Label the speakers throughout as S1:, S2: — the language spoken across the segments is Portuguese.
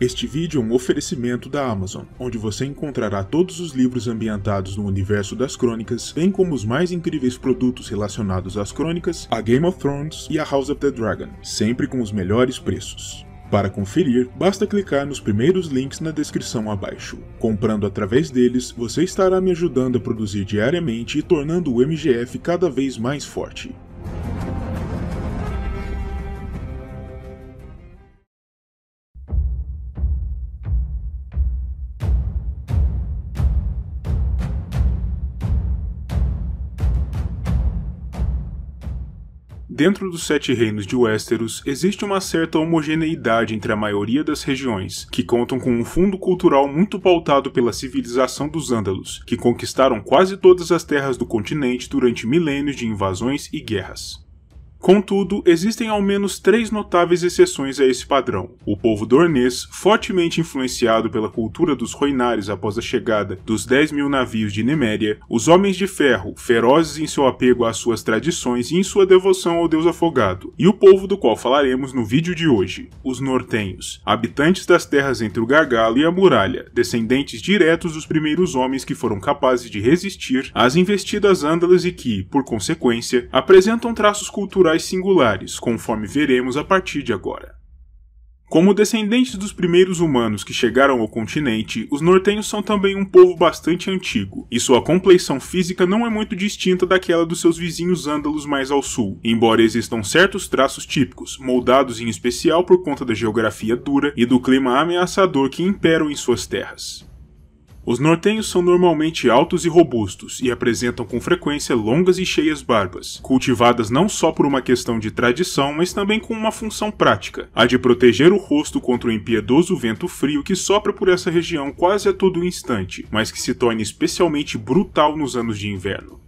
S1: Este vídeo é um oferecimento da Amazon, onde você encontrará todos os livros ambientados no universo das crônicas, bem como os mais incríveis produtos relacionados às crônicas, a Game of Thrones e a House of the Dragon, sempre com os melhores preços. Para conferir, basta clicar nos primeiros links na descrição abaixo. Comprando através deles, você estará me ajudando a produzir diariamente e tornando o MGF cada vez mais forte. Dentro dos Sete Reinos de Westeros, existe uma certa homogeneidade entre a maioria das regiões, que contam com um fundo cultural muito pautado pela civilização dos andalos, que conquistaram quase todas as terras do continente durante milênios de invasões e guerras. Contudo, existem ao menos três notáveis exceções a esse padrão. O povo dornês, fortemente influenciado pela cultura dos Roinares após a chegada dos 10 mil navios de Neméria, os Homens de Ferro, ferozes em seu apego às suas tradições e em sua devoção ao deus afogado, e o povo do qual falaremos no vídeo de hoje, os Nortenhos, habitantes das terras entre o Gargalo e a Muralha, descendentes diretos dos primeiros homens que foram capazes de resistir às investidas ândalas e que, por consequência, apresentam traços culturais culturais singulares, conforme veremos a partir de agora. Como descendentes dos primeiros humanos que chegaram ao continente, os nortenhos são também um povo bastante antigo, e sua complexão física não é muito distinta daquela dos seus vizinhos ândalos mais ao sul, embora existam certos traços típicos, moldados em especial por conta da geografia dura e do clima ameaçador que imperam em suas terras. Os nortenhos são normalmente altos e robustos e apresentam com frequência longas e cheias barbas, cultivadas não só por uma questão de tradição, mas também com uma função prática, a de proteger o rosto contra o impiedoso vento frio que sopra por essa região quase a todo instante, mas que se torna especialmente brutal nos anos de inverno.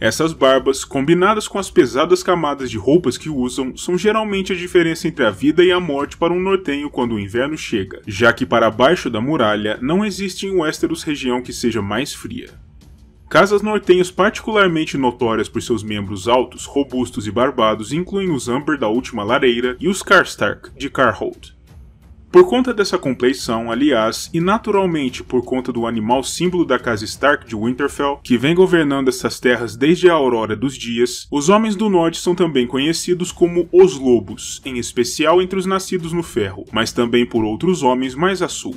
S1: Essas barbas, combinadas com as pesadas camadas de roupas que usam, são geralmente a diferença entre a vida e a morte para um nortenho quando o inverno chega, já que para baixo da muralha não existe em Westeros região que seja mais fria. Casas nortenhas particularmente notórias por seus membros altos, robustos e barbados incluem os Amber da Última Lareira e os Karstark, de Carhold. Por conta dessa compleição, aliás, e naturalmente por conta do animal símbolo da casa Stark de Winterfell, que vem governando essas terras desde a aurora dos dias, os homens do norte são também conhecidos como os lobos, em especial entre os nascidos no ferro, mas também por outros homens mais a sul.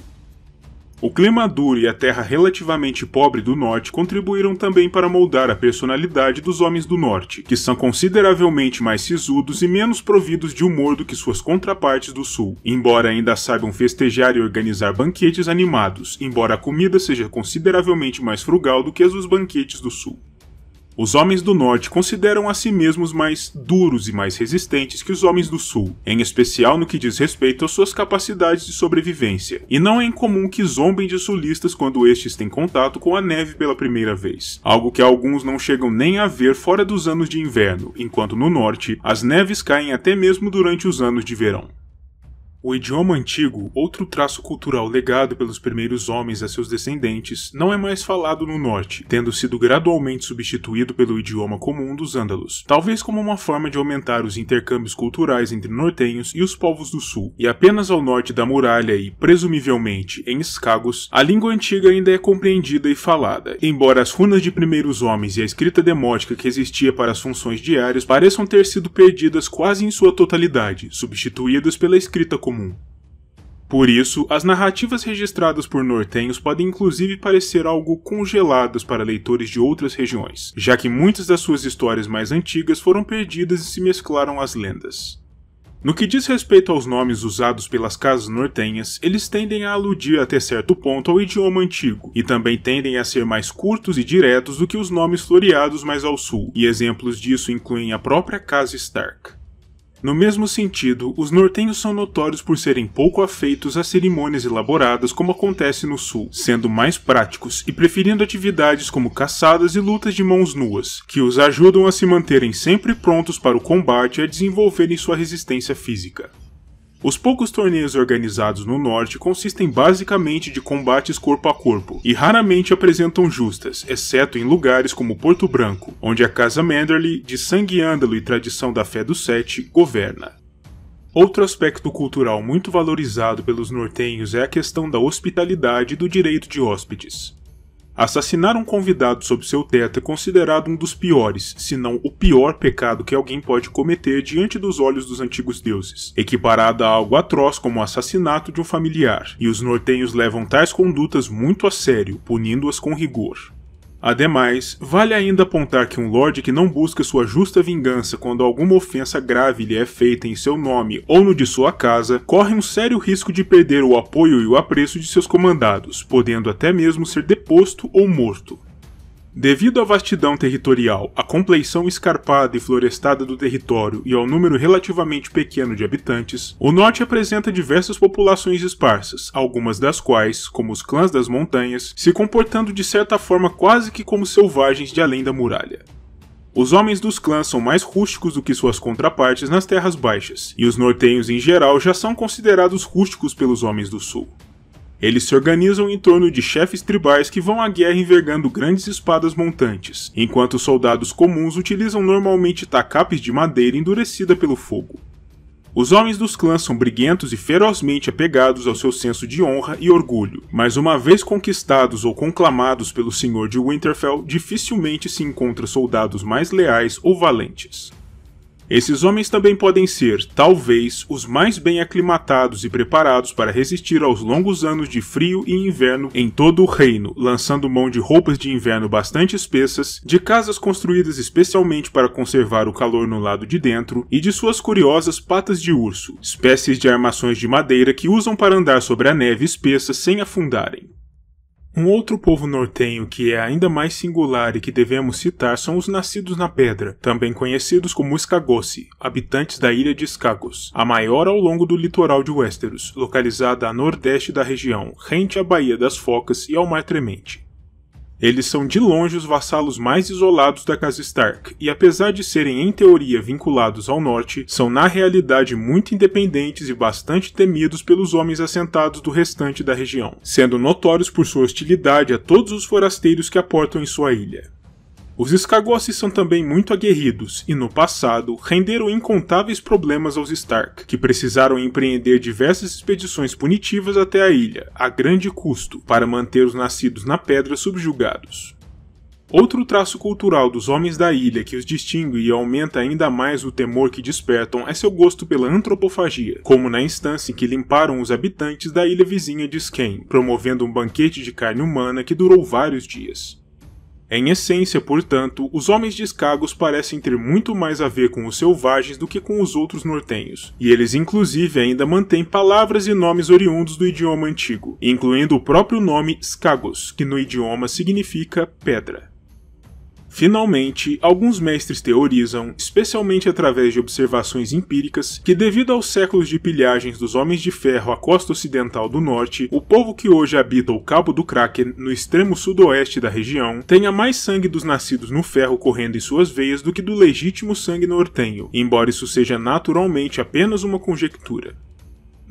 S1: O clima duro e a terra relativamente pobre do norte contribuíram também para moldar a personalidade dos homens do norte, que são consideravelmente mais sisudos e menos providos de humor do que suas contrapartes do sul, embora ainda saibam festejar e organizar banquetes animados, embora a comida seja consideravelmente mais frugal do que as dos banquetes do sul. Os homens do norte consideram a si mesmos mais duros e mais resistentes que os homens do sul, em especial no que diz respeito às suas capacidades de sobrevivência, e não é incomum que zombem de sulistas quando estes têm contato com a neve pela primeira vez, algo que alguns não chegam nem a ver fora dos anos de inverno, enquanto no norte as neves caem até mesmo durante os anos de verão. O idioma antigo, outro traço cultural legado pelos primeiros homens a seus descendentes, não é mais falado no norte, tendo sido gradualmente substituído pelo idioma comum dos ândalos, talvez como uma forma de aumentar os intercâmbios culturais entre nortenhos e os povos do sul. E apenas ao norte da muralha e, presumivelmente, em Escagos, a língua antiga ainda é compreendida e falada, embora as runas de primeiros homens e a escrita demótica que existia para as funções diárias pareçam ter sido perdidas quase em sua totalidade, substituídas pela escrita comum comum. Por isso, as narrativas registradas por nortenhos podem inclusive parecer algo congeladas para leitores de outras regiões, já que muitas das suas histórias mais antigas foram perdidas e se mesclaram às lendas. No que diz respeito aos nomes usados pelas casas nortenhas, eles tendem a aludir até certo ponto ao idioma antigo, e também tendem a ser mais curtos e diretos do que os nomes floreados mais ao sul, e exemplos disso incluem a própria casa Stark. No mesmo sentido, os nortenhos são notórios por serem pouco afeitos a cerimônias elaboradas como acontece no sul, sendo mais práticos e preferindo atividades como caçadas e lutas de mãos nuas, que os ajudam a se manterem sempre prontos para o combate e a desenvolverem sua resistência física. Os poucos torneios organizados no norte consistem basicamente de combates corpo a corpo e raramente apresentam justas, exceto em lugares como Porto Branco, onde a Casa Manderley, de sangue ândalo e tradição da fé dos sete, governa. Outro aspecto cultural muito valorizado pelos nortenhos é a questão da hospitalidade e do direito de hóspedes. Assassinar um convidado sob seu teto é considerado um dos piores, se não o pior pecado que alguém pode cometer diante dos olhos dos antigos deuses, equiparada a algo atroz como o assassinato de um familiar, e os nortenhos levam tais condutas muito a sério, punindo-as com rigor. Ademais, vale ainda apontar que um lord que não busca sua justa vingança quando alguma ofensa grave lhe é feita em seu nome ou no de sua casa, corre um sério risco de perder o apoio e o apreço de seus comandados, podendo até mesmo ser deposto ou morto. Devido à vastidão territorial, à compleição escarpada e florestada do território e ao número relativamente pequeno de habitantes, o norte apresenta diversas populações esparsas, algumas das quais, como os clãs das montanhas, se comportando de certa forma quase que como selvagens de além da muralha. Os homens dos clãs são mais rústicos do que suas contrapartes nas terras baixas, e os nortenhos em geral já são considerados rústicos pelos homens do sul. Eles se organizam em torno de chefes tribais que vão à guerra envergando grandes espadas montantes, enquanto soldados comuns utilizam normalmente tacapes de madeira endurecida pelo fogo. Os homens dos clãs são briguentos e ferozmente apegados ao seu senso de honra e orgulho, mas uma vez conquistados ou conclamados pelo Senhor de Winterfell, dificilmente se encontra soldados mais leais ou valentes. Esses homens também podem ser, talvez, os mais bem aclimatados e preparados para resistir aos longos anos de frio e inverno em todo o reino, lançando mão de roupas de inverno bastante espessas, de casas construídas especialmente para conservar o calor no lado de dentro e de suas curiosas patas de urso, espécies de armações de madeira que usam para andar sobre a neve espessa sem afundarem. Um outro povo nortenho que é ainda mais singular e que devemos citar são os nascidos na pedra, também conhecidos como Escagossi, habitantes da ilha de Escagos, a maior ao longo do litoral de Westeros, localizada a nordeste da região, rente à Baía das Focas e ao Mar Tremente. Eles são de longe os vassalos mais isolados da casa Stark, e apesar de serem em teoria vinculados ao norte, são na realidade muito independentes e bastante temidos pelos homens assentados do restante da região, sendo notórios por sua hostilidade a todos os forasteiros que aportam em sua ilha. Os Escargoces são também muito aguerridos e, no passado, renderam incontáveis problemas aos Stark, que precisaram empreender diversas expedições punitivas até a ilha, a grande custo, para manter os nascidos na pedra subjugados. Outro traço cultural dos homens da ilha que os distingue e aumenta ainda mais o temor que despertam é seu gosto pela antropofagia, como na instância em que limparam os habitantes da ilha vizinha de Skene, promovendo um banquete de carne humana que durou vários dias. Em essência, portanto, os homens de Escagos parecem ter muito mais a ver com os selvagens do que com os outros nortenhos, e eles inclusive ainda mantêm palavras e nomes oriundos do idioma antigo, incluindo o próprio nome Skagos, que no idioma significa pedra. Finalmente, alguns mestres teorizam, especialmente através de observações empíricas, que devido aos séculos de pilhagens dos Homens de Ferro à costa ocidental do norte, o povo que hoje habita o Cabo do Kraken, no extremo sudoeste da região, tenha mais sangue dos nascidos no ferro correndo em suas veias do que do legítimo sangue nortenho, embora isso seja naturalmente apenas uma conjectura.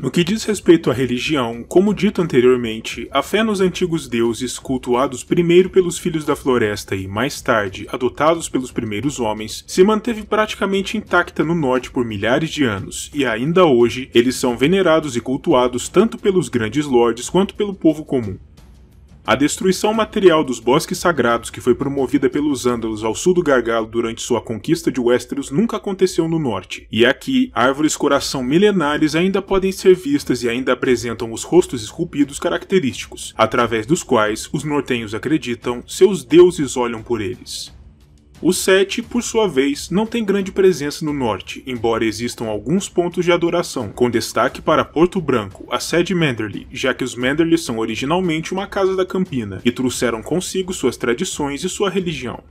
S1: No que diz respeito à religião, como dito anteriormente, a fé nos antigos deuses, cultuados primeiro pelos filhos da floresta e mais tarde adotados pelos primeiros homens, se manteve praticamente intacta no norte por milhares de anos, e ainda hoje eles são venerados e cultuados tanto pelos grandes lordes quanto pelo povo comum. A destruição material dos bosques sagrados que foi promovida pelos Andalos ao sul do Gargalo durante sua conquista de Westeros nunca aconteceu no norte, e aqui árvores coração milenares ainda podem ser vistas e ainda apresentam os rostos esculpidos característicos, através dos quais os nortenhos acreditam seus deuses olham por eles. O Sete, por sua vez, não tem grande presença no norte, embora existam alguns pontos de adoração, com destaque para Porto Branco, a sede Manderley, já que os Manderley são originalmente uma casa da Campina e trouxeram consigo suas tradições e sua religião.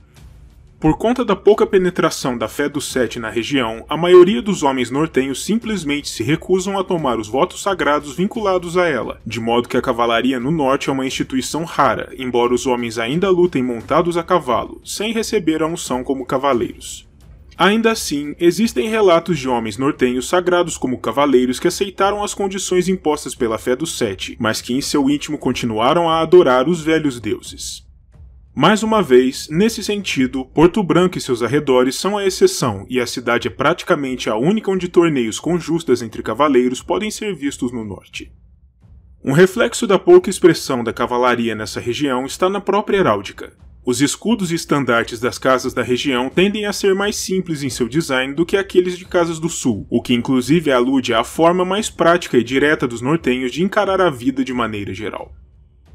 S1: Por conta da pouca penetração da fé dos sete na região, a maioria dos homens nortenhos simplesmente se recusam a tomar os votos sagrados vinculados a ela, de modo que a cavalaria no norte é uma instituição rara, embora os homens ainda lutem montados a cavalo, sem receber a unção como cavaleiros. Ainda assim, existem relatos de homens nortenhos sagrados como cavaleiros que aceitaram as condições impostas pela fé dos sete, mas que em seu íntimo continuaram a adorar os velhos deuses. Mais uma vez, nesse sentido, Porto Branco e seus arredores são a exceção, e a cidade é praticamente a única onde torneios com justas entre cavaleiros podem ser vistos no norte. Um reflexo da pouca expressão da cavalaria nessa região está na própria heráldica. Os escudos e estandartes das casas da região tendem a ser mais simples em seu design do que aqueles de casas do sul, o que inclusive alude à forma mais prática e direta dos nortenhos de encarar a vida de maneira geral.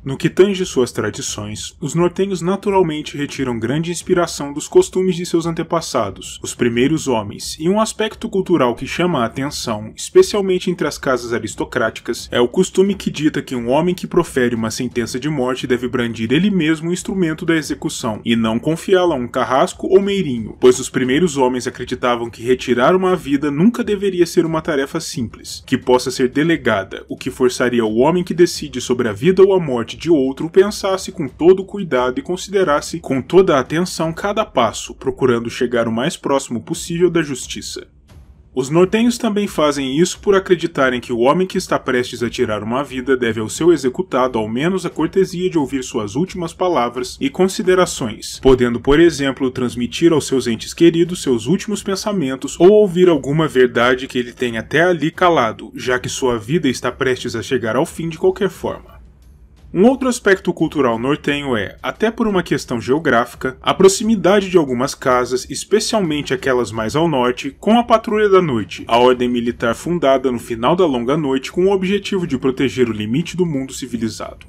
S1: No que tange suas tradições, os nortenhos naturalmente retiram grande inspiração dos costumes de seus antepassados, os primeiros homens, e um aspecto cultural que chama a atenção, especialmente entre as casas aristocráticas, é o costume que dita que um homem que profere uma sentença de morte deve brandir ele mesmo o instrumento da execução, e não confiá-la a um carrasco ou meirinho, pois os primeiros homens acreditavam que retirar uma vida nunca deveria ser uma tarefa simples, que possa ser delegada, o que forçaria o homem que decide sobre a vida ou a morte parte de outro pensasse com todo cuidado e considerasse com toda a atenção cada passo, procurando chegar o mais próximo possível da justiça. Os nortenhos também fazem isso por acreditarem que o homem que está prestes a tirar uma vida deve ao seu executado ao menos a cortesia de ouvir suas últimas palavras e considerações, podendo, por exemplo, transmitir aos seus entes queridos seus últimos pensamentos ou ouvir alguma verdade que ele tem até ali calado, já que sua vida está prestes a chegar ao fim de qualquer forma. Um outro aspecto cultural nortenho é, até por uma questão geográfica, a proximidade de algumas casas, especialmente aquelas mais ao norte, com a Patrulha da Noite, a ordem militar fundada no final da Longa Noite com o objetivo de proteger o limite do mundo civilizado.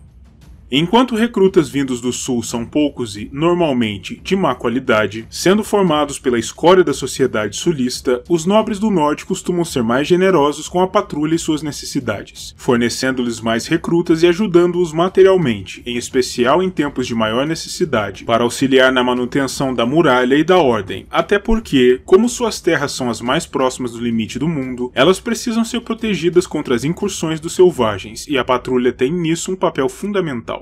S1: Enquanto recrutas vindos do Sul são poucos e, normalmente, de má qualidade, sendo formados pela escória da sociedade sulista, os nobres do Norte costumam ser mais generosos com a patrulha e suas necessidades, fornecendo-lhes mais recrutas e ajudando-os materialmente, em especial em tempos de maior necessidade, para auxiliar na manutenção da muralha e da ordem, até porque, como suas terras são as mais próximas do limite do mundo, elas precisam ser protegidas contra as incursões dos selvagens, e a patrulha tem nisso um papel fundamental.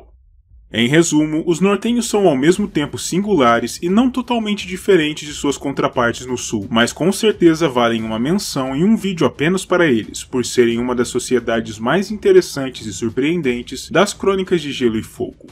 S1: Em resumo, os nortenhos são ao mesmo tempo singulares e não totalmente diferentes de suas contrapartes no sul, mas com certeza valem uma menção e um vídeo apenas para eles, por serem uma das sociedades mais interessantes e surpreendentes das crônicas de Gelo e Fogo.